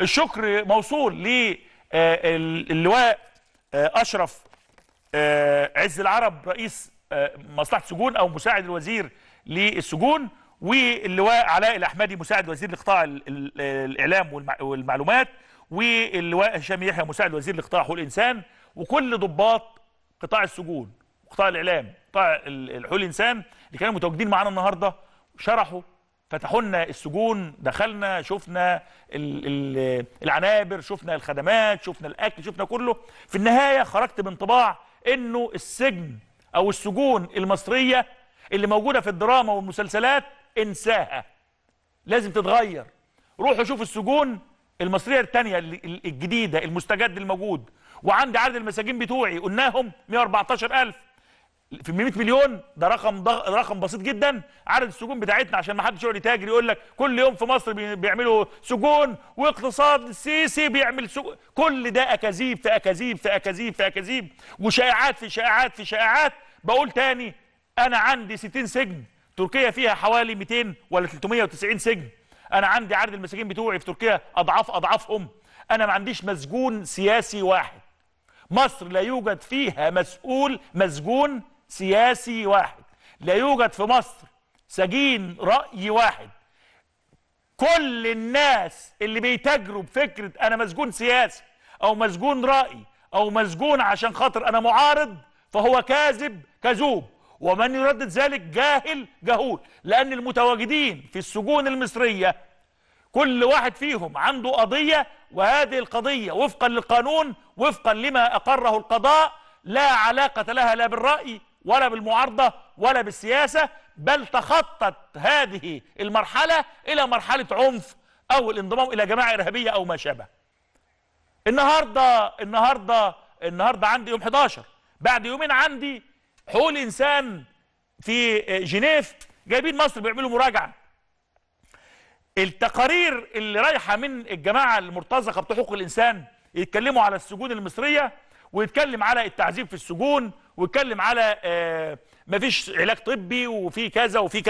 الشكر موصول آه، للواء آه، اشرف آه، عز العرب رئيس مصلحه السجون او مساعد الوزير للسجون واللواء علاء الاحمدي مساعد وزير لقطاع الاعلام والمعلومات واللواء هشام يحيى مساعد وزير لقطاع حقوق الانسان وكل ضباط قطاع السجون وقطاع الاعلام قطاع حقوق الانسان اللي كانوا متواجدين معانا النهارده شرحوا فتحوا لنا السجون دخلنا شفنا العنابر شفنا الخدمات شفنا الاكل شفنا كله في النهايه خرجت بانطباع انه السجن او السجون المصريه اللي موجوده في الدراما والمسلسلات انساها لازم تتغير روحوا شوفوا السجون المصريه الثانيه الجديده المستجد الموجود وعندي عدد المساجين بتوعي قلناهم 114000 ألف في 100 مليون ده رقم ده رقم بسيط جدا عدد السجون بتاعتنا عشان ما حدش يقعد يتاجر يقول لك كل يوم في مصر بيعملوا سجون واقتصاد السيسي بيعمل سجون كل ده اكاذيب في اكاذيب في اكاذيب في اكاذيب وشائعات في شائعات في شائعات بقول تاني انا عندي 60 سجن تركيا فيها حوالي 200 ولا 390 سجن انا عندي عدد المساجين بتوعي في تركيا اضعاف اضعافهم انا ما عنديش مسجون سياسي واحد مصر لا يوجد فيها مسؤول مسجون سياسي واحد لا يوجد في مصر سجين رأي واحد كل الناس اللي بيتاجروا بفكرة أنا مسجون سياسي أو مسجون رأي أو مسجون عشان خاطر أنا معارض فهو كاذب كذوب ومن يردد ذلك جاهل جهول لأن المتواجدين في السجون المصرية كل واحد فيهم عنده قضية وهذه القضية وفقا للقانون وفقا لما أقره القضاء لا علاقة لها لا بالرأي ولا بالمعارضة ولا بالسياسة بل تخطت هذه المرحلة إلى مرحلة عنف أو الانضمام إلى جماعة إرهابية أو ما شابه النهاردة النهاردة النهاردة عندي يوم 11 بعد يومين عندي حقوق الإنسان في جنيف جايبين مصر بيعملوا مراجعة التقارير اللي رايحة من الجماعة المرتزقة بتوع حقوق الإنسان يتكلموا على السجون المصرية ويتكلم على التعذيب في السجون واتكلم على آه، مفيش علاج طبي وفي كذا وفي كذا